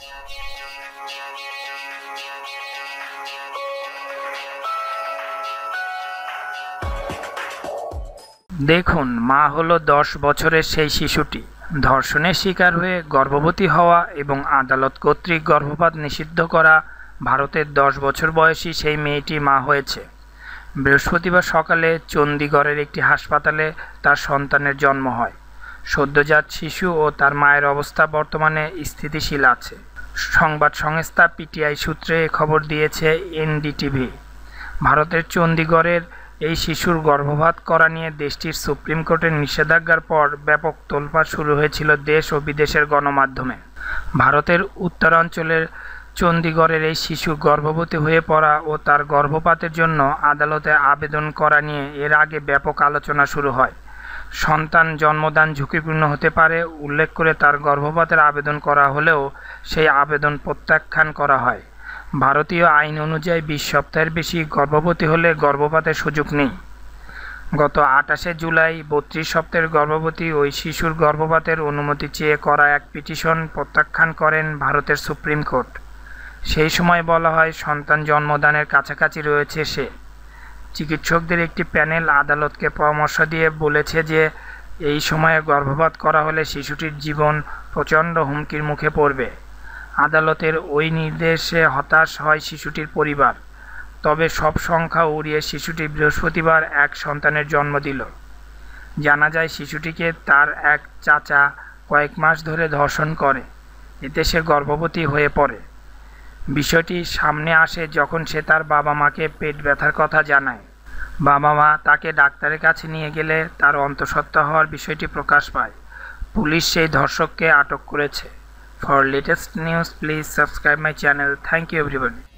দেখুন মা হলো দশ বছরের সেই শিশুটি ধর্ষণের শিকার হয়ে গর্ভবতী হওয়া এবং আদালত কর্তৃক গর্ভপাত নিষিদ্ধ করা ভারতের দশ বছর বয়সী সেই মেয়েটি মা হয়েছে বৃহস্পতিবার সকালে চণ্ডীগড়ের একটি হাসপাতালে তার সন্তানের জন্ম হয় সদ্যজাত শিশু ও তার মায়ের অবস্থা বর্তমানে স্থিতিশীল আছে সংবাদ সংস্থা পিটিআই সূত্রে খবর দিয়েছে এনডিটিভি ভারতের চণ্ডীগড়ের এই শিশুর গর্ভপাত করা নিয়ে দেশটির সুপ্রিম কোর্টের নিষেধাজ্ঞার পর ব্যাপক তোলপাড় শুরু হয়েছিল দেশ ও বিদেশের গণমাধ্যমে ভারতের উত্তরাঞ্চলের চণ্ডীগড়ের এই শিশু গর্ভবতী হয়ে পড়া ও তার গর্ভপাতের জন্য আদালতে আবেদন করা নিয়ে এর আগে ব্যাপক আলোচনা শুরু হয় সন্তান জন্মদান ঝুঁকিপূর্ণ হতে পারে উল্লেখ করে তার গর্ভপাতের আবেদন করা হলেও সেই আবেদন প্রত্যাখ্যান করা হয় ভারতীয় আইন অনুযায়ী বিশ সপ্তাহের বেশি গর্ভবতী হলে গর্ভপাতের সুযোগ নেই গত আটাশে জুলাই বত্রিশ সপ্তাহের গর্ভবতী ওই শিশুর গর্ভপাতের অনুমতি চেয়ে করা এক পিটিশন প্রত্যাখ্যান করেন ভারতের সুপ্রিম কোর্ট সেই সময় বলা হয় সন্তান জন্মদানের কাছাকাছি রয়েছে সে চিকিৎসকদের একটি প্যানেল আদালতকে পরামর্শ দিয়ে বলেছে যে এই সময়ে গর্ভপাত করা হলে শিশুটির জীবন প্রচণ্ড হুমকির মুখে পড়বে আদালতের ওই নির্দেশে হতাশ হয় শিশুটির পরিবার তবে সব সংখ্যা উড়িয়ে শিশুটি বৃহস্পতিবার এক সন্তানের জন্ম দিল জানা যায় শিশুটিকে তার এক চাচা কয়েক মাস ধরে ধর্ষণ করে এতে সে গর্ভবতী হয়ে পড়ে বিষয়টি সামনে আসে যখন সে তার বাবা মাকে পেট ব্যথার কথা জানায় বাবা মা তাকে ডাক্তারের কাছে নিয়ে গেলে তার অন্তঃসত্ত্বা হওয়ার বিষয়টি প্রকাশ পায় পুলিশ সেই ধর্ষককে আটক করেছে for latest news please subscribe my channel thank you everybody